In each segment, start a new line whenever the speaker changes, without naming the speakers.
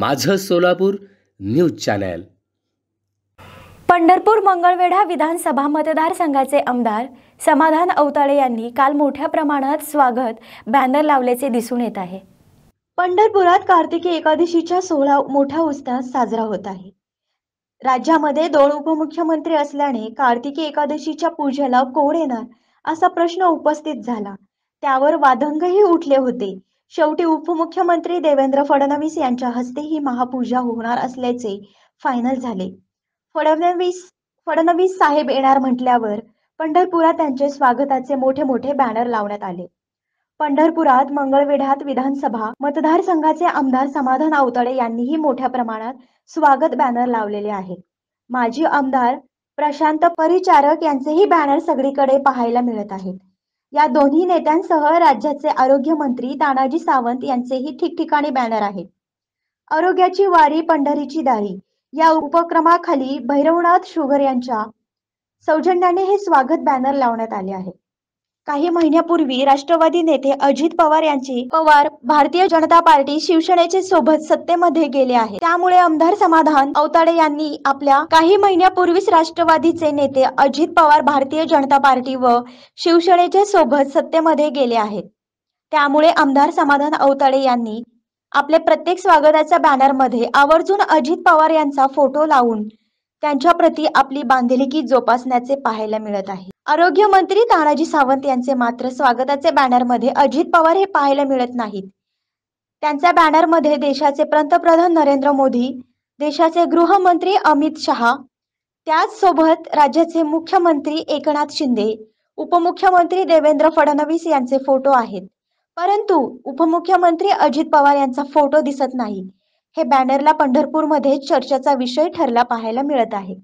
माझं Solapur news channel Pandharpur Mangalwedha विधानसभा मतदारसंघाचे आमदार समाधान अवताळे यांनी काल मोठ्या प्रमाणात स्वागत बॅनर लावल्याचे दिसून येत आहे पंढरपुरात कार्तिकी एकादशीच्या सोहळा मोठ्या उत्साहात साजरा होत आहे राज्यामध्ये दोन उपमुख्यमंत्री असल्याने कार्तिकी एकादशीच्या पूजेला कोण येणार असा प्रश्न उपस्थित झाला त्यावर वादंगही उठले होते शेवटी उपमुख्यमंत्री देवेंद्र फडणवीस यांच्या हस्ते ही महापूजा होणार असल्याचे फायनल झाले फडणवीस फडणवीस साहेब येणार म्हटल्यावर पंढरपुरात त्यांचे स्वागताचे मोठे मोठे बॅनर लावण्यात आले पंढरपुरात मंगळवेढ्यात विधानसभा मतदारसंघाचे आमदार समाधान आवतडे यांनीही मोठ्या प्रमाणात स्वागत बॅनर लावलेले आहे माजी आमदार प्रशांत परिचारक यांचेही बॅनर सगळीकडे पाहायला मिळत आहेत या दोन्ही नेत्यांसह राज्याचे आरोग्य मंत्री तानाजी सावंत यांचेही ठिकठिकाणी बॅनर आहेत आरोग्याची वारी पंढरीची दारी या उपक्रमाखाली भैरवनाथ शुगर यांच्या सौजन्याने हे स्वागत बॅनर लावण्यात आले आहे काही महिन्यापूर्वी राष्ट्रवादी नेते अजित पवार यांची पवार भारतीय जनता पार्टी शिवसेनेचे सोबत सत्तेमध्ये गेले आहे त्यामुळे आमदार समाधान अवताडे यांनी आपल्या काही महिन्यापूर्वीच राष्ट्रवादीचे नेते अजित पवार भारतीय जनता पार्टी व शिवसेनेचे सोबत सत्तेमध्ये गेले आहेत त्यामुळे आमदार समाधान अवताडे यांनी आपले प्रत्येक स्वागताच्या मध्ये आवर्जून अजित पवार यांचा फोटो लावून त्यांच्या त्यांच्याप्रती आपली बांधिलकी जोपासण्याचे पाहायला मिळत आहे आरोग्य मंत्री तानाजी सावंत यांचे मात्र स्वागताचे बॅनरमध्ये अजित पवार हे पाहायला मिळत नाहीत त्यांच्या बॅनरमध्ये देशाचे पंतप्रधान नरेंद्र मोदी देशाचे गृहमंत्री अमित शहा त्याचसोबत राज्याचे मुख्यमंत्री एकनाथ शिंदे उपमुख्यमंत्री देवेंद्र फडणवीस यांचे फोटो आहेत परंतु उपमुख्यमंत्री अजित पवार यांचा फोटो दिसत नाही हे बॅनरला पंढरपूरमध्ये चर्चेचा विषय ठरला पाहायला मिळत आहे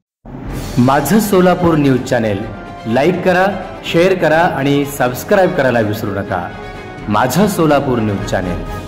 माझं सोलापूर न्यूज चॅनेल लाईक करा शेअर करा आणि सबस्क्राईब करायला विसरू नका माझं सोलापूर न्यूज चॅनेल